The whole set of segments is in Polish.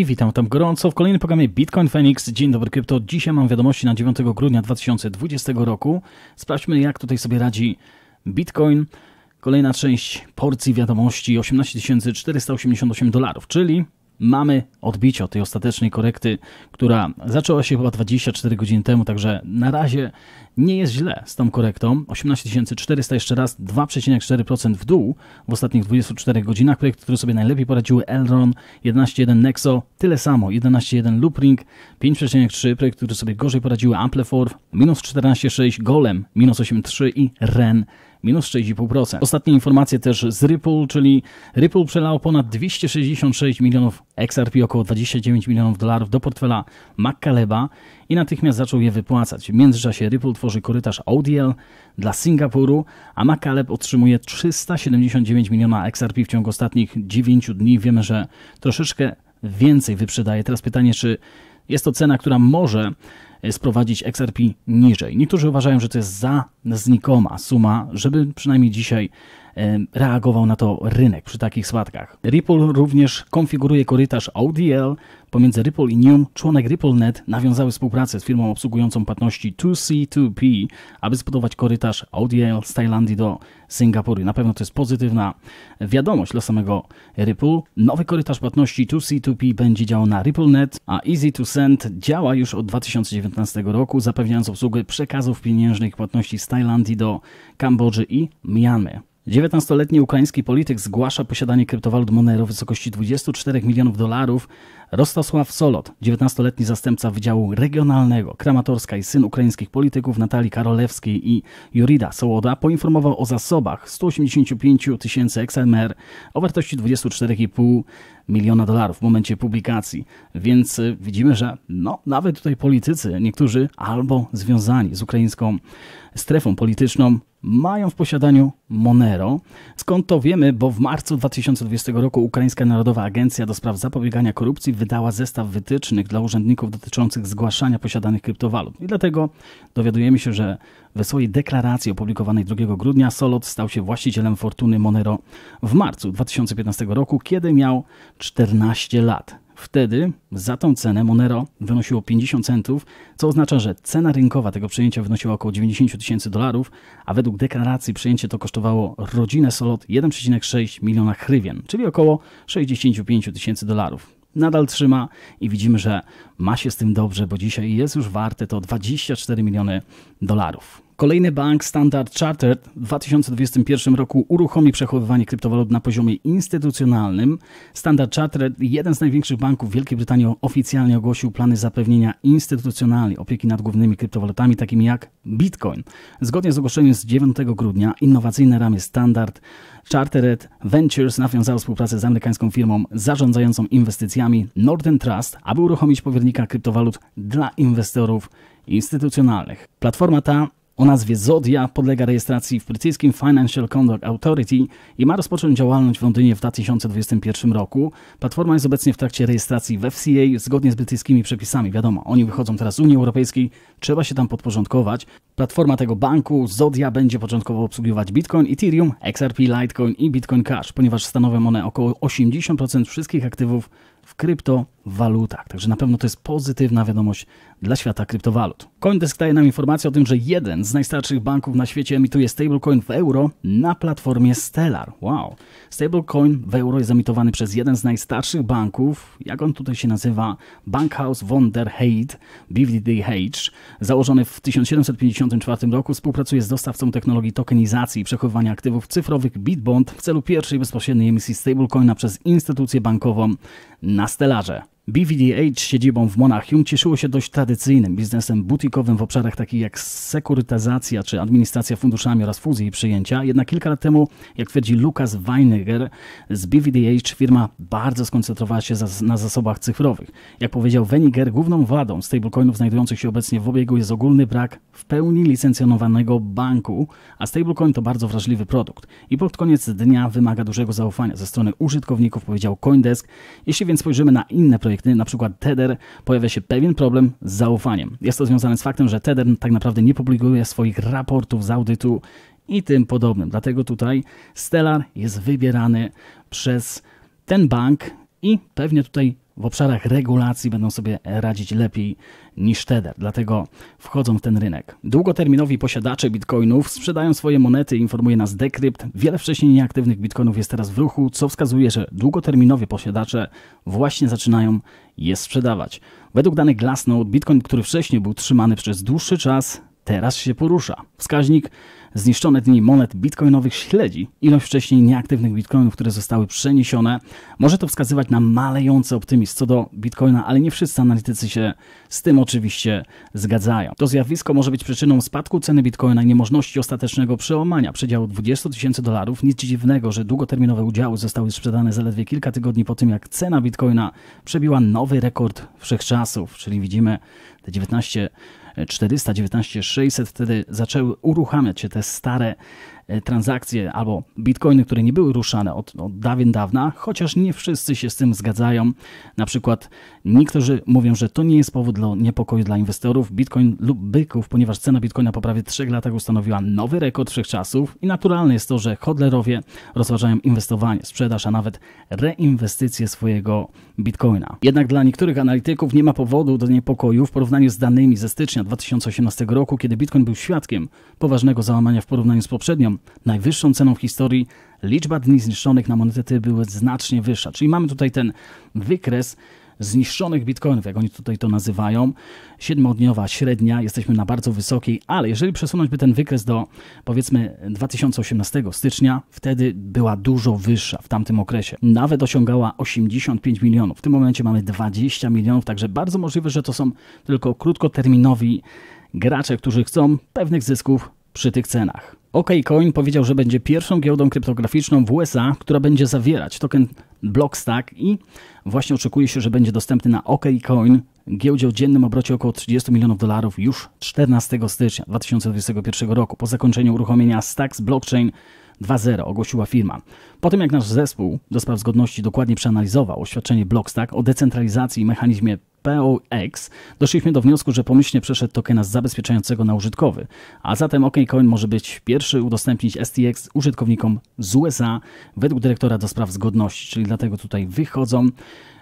Kowalski, witam tam gorąco w kolejnym programie Bitcoin Phoenix. Dzień dobry krypto. Dzisiaj mam wiadomości na 9 grudnia 2020 roku. Sprawdźmy jak tutaj sobie radzi Bitcoin. Kolejna część porcji wiadomości 18 488 dolarów, czyli mamy odbicie od tej ostatecznej korekty, która zaczęła się chyba 24 godziny temu, także na razie nie jest źle z tą korektą. 18400 jeszcze raz 2,4% w dół w ostatnich 24 godzinach. Projekty, które sobie najlepiej poradziły Elron 11.1 Nexo, tyle samo 11.1 Loopring 5,3, projekty, które sobie gorzej poradziły Ampleforth minus 14,6, Golem minus 8,3 i Ren minus 6,5%. Ostatnie informacje też z Ripple, czyli Ripple przelał ponad 266 milionów XRP, około 29 milionów dolarów do portfela McCaleba i natychmiast zaczął je wypłacać. W międzyczasie Ripple tworzy korytarz ODL dla Singapuru, a McCaleb otrzymuje 379 miliona XRP w ciągu ostatnich 9 dni. Wiemy, że troszeczkę więcej wyprzedaje. Teraz pytanie, czy jest to cena, która może sprowadzić XRP niżej. Niektórzy uważają, że to jest za znikoma suma, żeby przynajmniej dzisiaj reagował na to rynek przy takich spadkach. Ripple również konfiguruje korytarz ODL. Pomiędzy Ripple i Nium członek RippleNet nawiązały współpracę z firmą obsługującą płatności 2C2P, aby zbudować korytarz ODL z Tajlandii do Singapuru. Na pewno to jest pozytywna wiadomość dla samego Ripple. Nowy korytarz płatności 2C2P będzie działał na RippleNet, a Easy2Send działa już od 2019 roku, zapewniając obsługę przekazów pieniężnych płatności z Tajlandii do Kambodży i Mianmy. 19-letni ukraiński polityk zgłasza posiadanie kryptowalut Monero w wysokości 24 milionów dolarów. Rostosław Solot, 19-letni zastępca Wydziału Regionalnego Kramatorska i syn ukraińskich polityków Natalii Karolewskiej i Jurida Sołoda poinformował o zasobach 185 tysięcy XMR o wartości 24,5 miliona dolarów w momencie publikacji. Więc y, widzimy, że no, nawet tutaj politycy, niektórzy albo związani z ukraińską strefą polityczną, mają w posiadaniu Monero. Skąd to wiemy? Bo w marcu 2020 roku Ukraińska Narodowa Agencja do Spraw Zapobiegania Korupcji wydała zestaw wytycznych dla urzędników dotyczących zgłaszania posiadanych kryptowalut. I dlatego dowiadujemy się, że we swojej deklaracji opublikowanej 2 grudnia Solot stał się właścicielem fortuny Monero w marcu 2015 roku, kiedy miał 14 lat. Wtedy za tą cenę Monero wynosiło 50 centów, co oznacza, że cena rynkowa tego przejęcia wynosiła około 90 tysięcy dolarów, a według deklaracji przejęcie to kosztowało rodzinę Solot 1,6 miliona hrywien, czyli około 65 tysięcy dolarów nadal trzyma i widzimy, że ma się z tym dobrze, bo dzisiaj jest już warte to 24 miliony dolarów. Kolejny bank Standard Chartered w 2021 roku uruchomi przechowywanie kryptowalut na poziomie instytucjonalnym. Standard Chartered, jeden z największych banków w Wielkiej Brytanii, oficjalnie ogłosił plany zapewnienia instytucjonalnej opieki nad głównymi kryptowalutami, takimi jak Bitcoin. Zgodnie z ogłoszeniem z 9 grudnia, innowacyjne ramy Standard Chartered Ventures nawiązały współpracę z amerykańską firmą zarządzającą inwestycjami Northern Trust, aby uruchomić powiernika kryptowalut dla inwestorów instytucjonalnych. Platforma ta o nazwie Zodia podlega rejestracji w brytyjskim Financial Conduct Authority i ma rozpocząć działalność w Londynie w 2021 roku. Platforma jest obecnie w trakcie rejestracji w FCA zgodnie z brytyjskimi przepisami. Wiadomo, oni wychodzą teraz z Unii Europejskiej, trzeba się tam podporządkować. Platforma tego banku, Zodia, będzie początkowo obsługiwać Bitcoin, Ethereum, XRP, Litecoin i Bitcoin Cash, ponieważ stanowią one około 80% wszystkich aktywów w kryptowalutach. Także na pewno to jest pozytywna wiadomość dla świata kryptowalut. Coindesk daje nam informację o tym, że jeden z najstarszych banków na świecie emituje stablecoin w euro na platformie Stellar. Wow. Stablecoin w euro jest emitowany przez jeden z najstarszych banków, jak on tutaj się nazywa, Bankhaus von der Heid, BVDH, założony w 1754 roku, współpracuje z dostawcą technologii tokenizacji i przechowywania aktywów cyfrowych Bitbond w celu pierwszej bezpośredniej emisji stablecoina przez instytucję bankową na Stellarze. BVDH siedzibą w Monachium cieszyło się dość tradycyjnym biznesem butikowym w obszarach takich jak sekurytyzacja czy administracja funduszami oraz fuzje i przyjęcia. Jednak kilka lat temu, jak twierdzi Lukas Weiniger z BVDH, firma bardzo skoncentrowała się na zasobach cyfrowych. Jak powiedział Weiniger, główną wadą stablecoinów znajdujących się obecnie w obiegu jest ogólny brak w pełni licencjonowanego banku, a stablecoin to bardzo wrażliwy produkt i pod koniec dnia wymaga dużego zaufania ze strony użytkowników, powiedział Coindesk. Jeśli więc spojrzymy na inne projekty, projekty, na przykład Tether, pojawia się pewien problem z zaufaniem. Jest to związane z faktem, że Tether tak naprawdę nie publikuje swoich raportów z audytu i tym podobnym. Dlatego tutaj Stellar jest wybierany przez ten bank i pewnie tutaj w obszarach regulacji będą sobie radzić lepiej niż Tether, dlatego wchodzą w ten rynek. Długoterminowi posiadacze bitcoinów sprzedają swoje monety, informuje nas Decrypt. Wiele wcześniej nieaktywnych bitcoinów jest teraz w ruchu, co wskazuje, że długoterminowi posiadacze właśnie zaczynają je sprzedawać. Według danych Glassnode, bitcoin, który wcześniej był trzymany przez dłuższy czas, teraz się porusza. Wskaźnik zniszczone dni monet bitcoinowych śledzi ilość wcześniej nieaktywnych bitcoinów, które zostały przeniesione. Może to wskazywać na malejący optymizm co do bitcoina, ale nie wszyscy analitycy się z tym oczywiście zgadzają. To zjawisko może być przyczyną spadku ceny bitcoina i niemożności ostatecznego przełamania przedziału 20 tysięcy dolarów. Nic dziwnego, że długoterminowe udziały zostały sprzedane zaledwie kilka tygodni po tym, jak cena bitcoina przebiła nowy rekord wszechczasów, czyli widzimy te 19 419, 600, wtedy zaczęły uruchamiać się te stare E, transakcje albo bitcoiny, które nie były ruszane od, od dawien dawna, chociaż nie wszyscy się z tym zgadzają. Na przykład niektórzy mówią, że to nie jest powód do niepokoju dla inwestorów, bitcoin lub byków, ponieważ cena bitcoina po prawie 3 latach ustanowiła nowy rekord wszechczasów i naturalne jest to, że hodlerowie rozważają inwestowanie, sprzedaż, a nawet reinwestycję swojego bitcoina. Jednak dla niektórych analityków nie ma powodu do niepokoju w porównaniu z danymi ze stycznia 2018 roku, kiedy bitcoin był świadkiem poważnego załamania w porównaniu z poprzednią najwyższą ceną w historii, liczba dni zniszczonych na monety były znacznie wyższa. Czyli mamy tutaj ten wykres zniszczonych bitcoinów, jak oni tutaj to nazywają. Siedmiodniowa średnia, jesteśmy na bardzo wysokiej, ale jeżeli przesunąć by ten wykres do powiedzmy 2018 stycznia, wtedy była dużo wyższa w tamtym okresie. Nawet osiągała 85 milionów. W tym momencie mamy 20 milionów, także bardzo możliwe, że to są tylko krótkoterminowi gracze, którzy chcą pewnych zysków przy tych cenach. OKCoin powiedział, że będzie pierwszą giełdą kryptograficzną w USA, która będzie zawierać token Blockstack i właśnie oczekuje się, że będzie dostępny na OKCoin, giełdzie o dziennym obrocie około 30 milionów dolarów już 14 stycznia 2021 roku po zakończeniu uruchomienia Stacks Blockchain 2.0 ogłosiła firma. Po tym jak nasz zespół do spraw zgodności dokładnie przeanalizował oświadczenie Blockstack o decentralizacji i mechanizmie POX, doszliśmy do wniosku, że pomyślnie przeszedł tokena z zabezpieczającego na użytkowy, a zatem OKCoin może być pierwszy udostępnić STX użytkownikom z USA według dyrektora do spraw zgodności, czyli dlatego tutaj wychodzą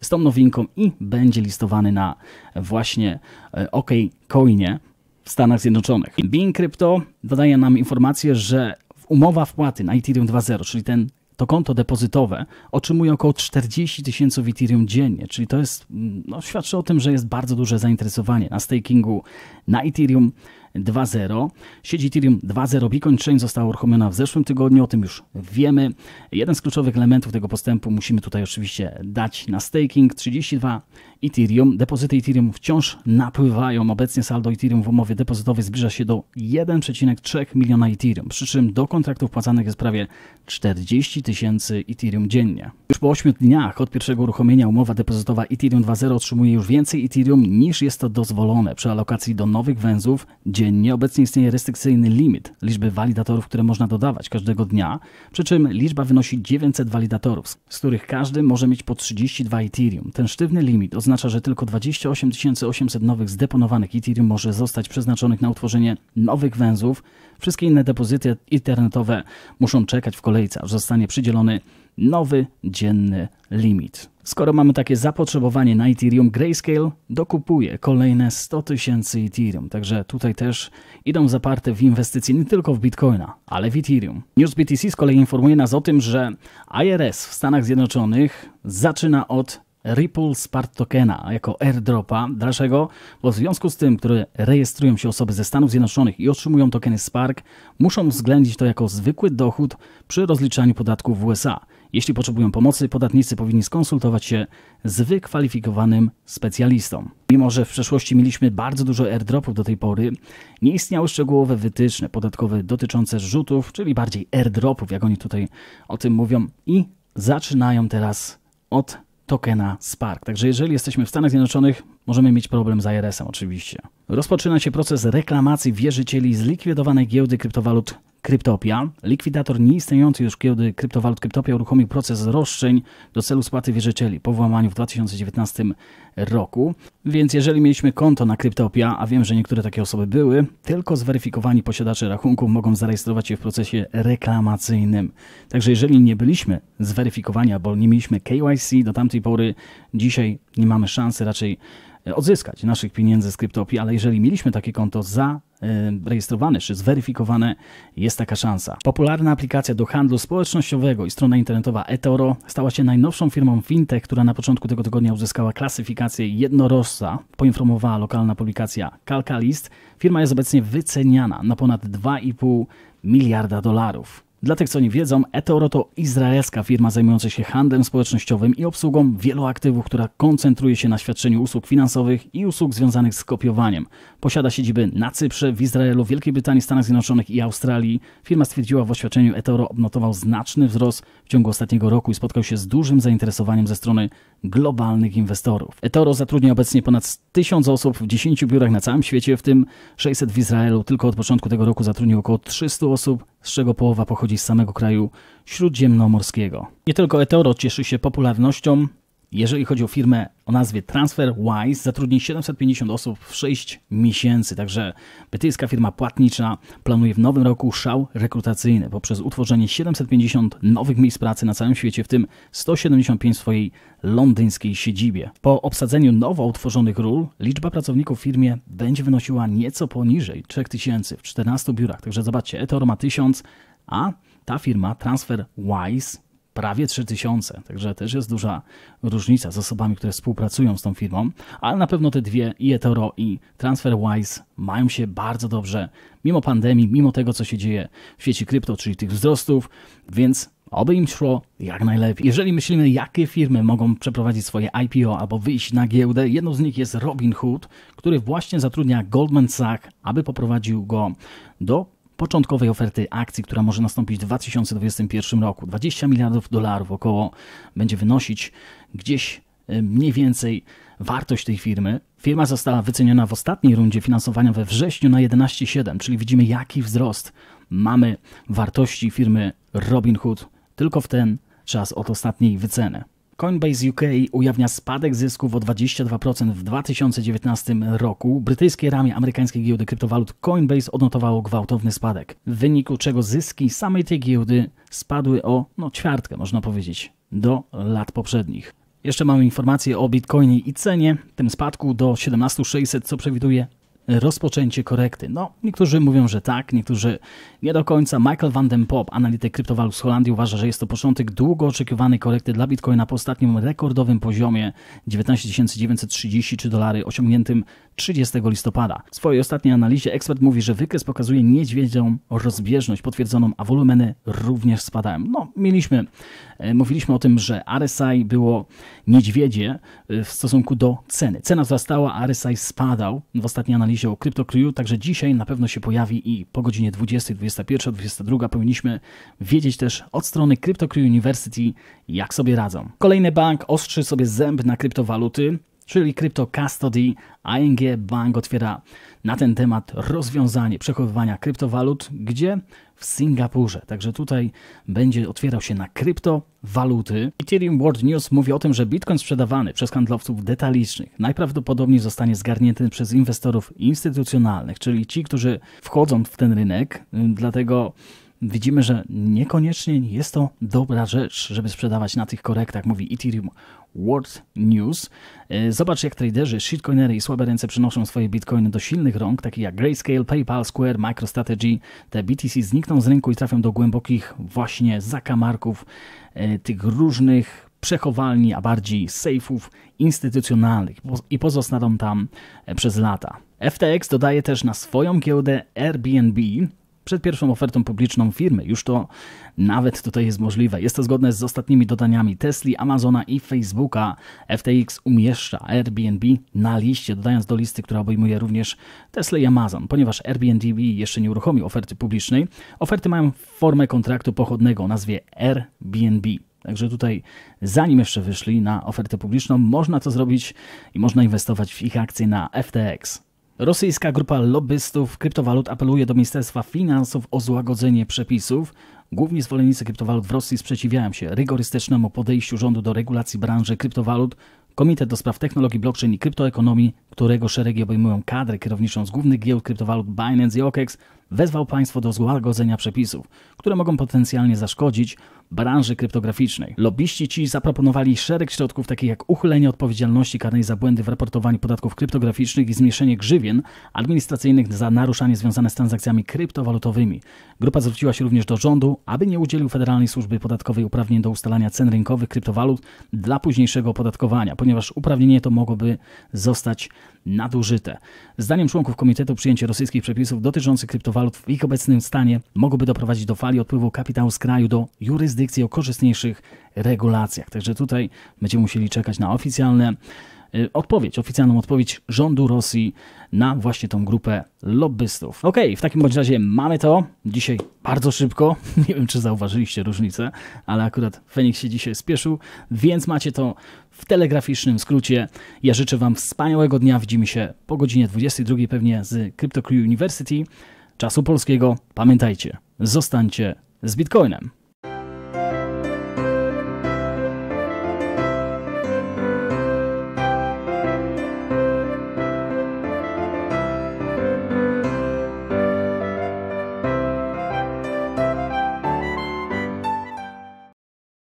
z tą nowinką i będzie listowany na właśnie e, OKCoinie w Stanach Zjednoczonych. Bing Crypto dodaje nam informację, że Umowa wpłaty na Ethereum 2.0, czyli ten to konto depozytowe otrzymuje około 40 tysięcy Ethereum dziennie, czyli to jest, no, świadczy o tym, że jest bardzo duże zainteresowanie na stakingu na Ethereum 2.0. Sieć Ethereum 2.0 Bitcoin Chain została uruchomiona w zeszłym tygodniu, o tym już wiemy. Jeden z kluczowych elementów tego postępu musimy tutaj oczywiście dać na staking. 32 Ethereum. Depozyty Ethereum wciąż napływają. Obecnie saldo Ethereum w umowie depozytowej zbliża się do 1,3 miliona Ethereum, przy czym do kontraktów płacanych jest prawie 40 tysięcy Ethereum dziennie. Już po 8 dniach od pierwszego uruchomienia umowa depozytowa Ethereum 2.0 otrzymuje już więcej Ethereum niż jest to dozwolone przy alokacji do nowych węzłów dziennie. Obecnie istnieje restrykcyjny limit liczby walidatorów, które można dodawać każdego dnia, przy czym liczba wynosi 900 walidatorów, z których każdy może mieć po 32 Ethereum. Ten sztywny limit limit oznacza, że tylko 28 800 nowych zdeponowanych Ethereum może zostać przeznaczonych na utworzenie nowych węzłów. Wszystkie inne depozyty internetowe muszą czekać w kolejce, aż zostanie przydzielony nowy dzienny limit. Skoro mamy takie zapotrzebowanie na Ethereum, Grayscale dokupuje kolejne 100 tysięcy Ethereum, także tutaj też idą zaparte w inwestycje nie tylko w Bitcoina, ale w Ethereum. News BTC z kolei informuje nas o tym, że IRS w Stanach Zjednoczonych zaczyna od Ripple Spark Tokena jako airdropa. Dlaczego? Bo w związku z tym, które rejestrują się osoby ze Stanów Zjednoczonych i otrzymują tokeny Spark, muszą względzić to jako zwykły dochód przy rozliczaniu podatków w USA. Jeśli potrzebują pomocy, podatnicy powinni skonsultować się z wykwalifikowanym specjalistą. Mimo, że w przeszłości mieliśmy bardzo dużo airdropów do tej pory, nie istniały szczegółowe wytyczne podatkowe dotyczące rzutów, czyli bardziej airdropów, jak oni tutaj o tym mówią, i zaczynają teraz od tokena Spark. Także jeżeli jesteśmy w Stanach Zjednoczonych, możemy mieć problem z IRS-em oczywiście. Rozpoczyna się proces reklamacji wierzycieli zlikwidowanej giełdy kryptowalut Kryptopia. Likwidator nieistniejący już giełdy kryptowalut Kryptopia uruchomił proces roszczeń do celu spłaty wierzycieli po włamaniu w 2019 roku. Więc jeżeli mieliśmy konto na Kryptopia, a wiem, że niektóre takie osoby były, tylko zweryfikowani posiadacze rachunków mogą zarejestrować się w procesie reklamacyjnym. Także jeżeli nie byliśmy zweryfikowani albo nie mieliśmy KYC do tamtej pory, dzisiaj nie mamy szansy raczej E, odzyskać naszych pieniędzy z kryptopii, ale jeżeli mieliśmy takie konto za rejestrowane czy zweryfikowane, jest taka szansa. Popularna aplikacja do handlu społecznościowego i strona internetowa eToro stała się najnowszą firmą fintech, która na początku tego tygodnia uzyskała klasyfikację jednorożca, poinformowała lokalna publikacja Kalkalist. Firma jest obecnie wyceniana na ponad 2,5 miliarda dolarów. Dla tych, co nie wiedzą, Eteoro to izraelska firma zajmująca się handlem społecznościowym i obsługą wielu aktywów, która koncentruje się na świadczeniu usług finansowych i usług związanych z kopiowaniem. Posiada siedziby na Cyprze, w Izraelu, Wielkiej Brytanii, Stanach Zjednoczonych i Australii. Firma stwierdziła w oświadczeniu, Eteoro odnotował znaczny wzrost w ciągu ostatniego roku i spotkał się z dużym zainteresowaniem ze strony globalnych inwestorów. Eteoro zatrudnia obecnie ponad 1000 osób w 10 biurach na całym świecie, w tym 600 w Izraelu. Tylko od początku tego roku zatrudnił około 300 osób z czego połowa pochodzi z samego kraju śródziemnomorskiego. Nie tylko Eteoro cieszy się popularnością, jeżeli chodzi o firmę o nazwie TransferWise, zatrudni 750 osób w 6 miesięcy. Także brytyjska firma płatnicza planuje w nowym roku szał rekrutacyjny poprzez utworzenie 750 nowych miejsc pracy na całym świecie, w tym 175 w swojej londyńskiej siedzibie. Po obsadzeniu nowo utworzonych ról liczba pracowników w firmie będzie wynosiła nieco poniżej 3000 w 14 biurach. Także zobaczcie, Etor ma 1000, a ta firma TransferWise prawie 3000, także też jest duża różnica z osobami, które współpracują z tą firmą, ale na pewno te dwie, i eToro i TransferWise mają się bardzo dobrze, mimo pandemii, mimo tego, co się dzieje w świecie krypto, czyli tych wzrostów, więc Oby im szło jak najlepiej. Jeżeli myślimy, jakie firmy mogą przeprowadzić swoje IPO albo wyjść na giełdę, jedną z nich jest Robinhood, który właśnie zatrudnia Goldman Sachs, aby poprowadził go do początkowej oferty akcji, która może nastąpić w 2021 roku. 20 miliardów dolarów około będzie wynosić gdzieś y, mniej więcej wartość tej firmy. Firma została wyceniona w ostatniej rundzie finansowania we wrześniu na 11,7, czyli widzimy jaki wzrost mamy wartości firmy Robinhood tylko w ten czas od ostatniej wyceny. Coinbase UK ujawnia spadek zysków o 22% w 2019 roku. Brytyjskie ramię amerykańskiej giełdy kryptowalut Coinbase odnotowało gwałtowny spadek, w wyniku czego zyski samej tej giełdy spadły o no ćwiartkę, można powiedzieć, do lat poprzednich. Jeszcze mamy informacje o Bitcoinie i cenie, tym spadku do 17600, co przewiduje rozpoczęcie korekty? No, niektórzy mówią, że tak, niektórzy nie do końca. Michael van den Pop, analityk kryptowalut z Holandii, uważa, że jest to początek długo oczekiwanej korekty dla Bitcoina po ostatnim rekordowym poziomie 19 933 dolary osiągniętym 30 listopada. W swojej ostatniej analizie ekspert mówi, że wykres pokazuje niedźwiedzią rozbieżność potwierdzoną, a wolumeny również spadają. No, mieliśmy, e, mówiliśmy o tym, że RSI było niedźwiedzie e, w stosunku do ceny. Cena wzrastała, a RSI spadał w ostatniej analizie analizie o CryptoCrew, także dzisiaj na pewno się pojawi i po godzinie 20, 21, 22 powinniśmy wiedzieć też od strony CryptoCrew University, jak sobie radzą. Kolejny bank ostrzy sobie zęb na kryptowaluty czyli Crypto Custody, ING Bank otwiera na ten temat rozwiązanie przechowywania kryptowalut, gdzie? W Singapurze. Także tutaj będzie otwierał się na kryptowaluty. Ethereum World News mówi o tym, że bitcoin sprzedawany przez handlowców detalicznych najprawdopodobniej zostanie zgarnięty przez inwestorów instytucjonalnych, czyli ci, którzy wchodzą w ten rynek, dlatego widzimy, że niekoniecznie jest to dobra rzecz, żeby sprzedawać na tych korektach, mówi Ethereum World News. E, zobacz, jak traderzy, shitcoinery i słabe ręce przynoszą swoje bitcoiny do silnych rąk, takich jak Grayscale, PayPal, Square, MicroStrategy. Te BTC znikną z rynku i trafią do głębokich właśnie zakamarków e, tych różnych przechowalni, a bardziej sejfów instytucjonalnych i pozostaną tam e, przez lata. FTX dodaje też na swoją giełdę Airbnb, przed pierwszą ofertą publiczną firmy. Już to nawet tutaj jest możliwe. Jest to zgodne z ostatnimi dodaniami Tesla, Amazona i Facebooka. FTX umieszcza Airbnb na liście, dodając do listy, która obejmuje również Tesla i Amazon. Ponieważ Airbnb jeszcze nie uruchomił oferty publicznej, oferty mają formę kontraktu pochodnego o nazwie Airbnb. Także tutaj, zanim jeszcze wyszli na ofertę publiczną, można to zrobić i można inwestować w ich akcje na FTX. Rosyjska grupa lobbystów kryptowalut apeluje do Ministerstwa Finansów o złagodzenie przepisów. Główni zwolennicy kryptowalut w Rosji sprzeciwiają się rygorystycznemu podejściu rządu do regulacji branży kryptowalut. Komitet do spraw technologii blockchain i kryptoekonomii, którego szeregi obejmują kadrę kierowniczą z głównych giełd kryptowalut Binance i OKEX, wezwał państwo do złagodzenia przepisów, które mogą potencjalnie zaszkodzić branży kryptograficznej. Lobbyści ci zaproponowali szereg środków takich jak uchylenie odpowiedzialności karnej za błędy w raportowaniu podatków kryptograficznych i zmniejszenie grzywien administracyjnych za naruszanie związane z transakcjami kryptowalutowymi. Grupa zwróciła się również do rządu, aby nie udzielił Federalnej Służby Podatkowej uprawnień do ustalania cen rynkowych kryptowalut dla późniejszego opodatkowania, ponieważ uprawnienie to mogłoby zostać nadużyte. Zdaniem członków komitetu przyjęcie rosyjskich przepisów dotyczących kryptowalut walut w ich obecnym stanie mogłyby doprowadzić do fali odpływu kapitału z kraju do jurysdykcji o korzystniejszych regulacjach. Także tutaj będziemy musieli czekać na oficjalne y, odpowiedź, oficjalną odpowiedź rządu Rosji na właśnie tą grupę lobbystów. Okej, okay, w takim bądź razie mamy to. Dzisiaj bardzo szybko. Nie wiem, czy zauważyliście różnicę, ale akurat Feniks się dzisiaj spieszył, więc macie to w telegraficznym skrócie. Ja życzę Wam wspaniałego dnia. Widzimy się po godzinie 22 pewnie z CryptoCrew University czasu polskiego, pamiętajcie, zostańcie z Bitcoinem.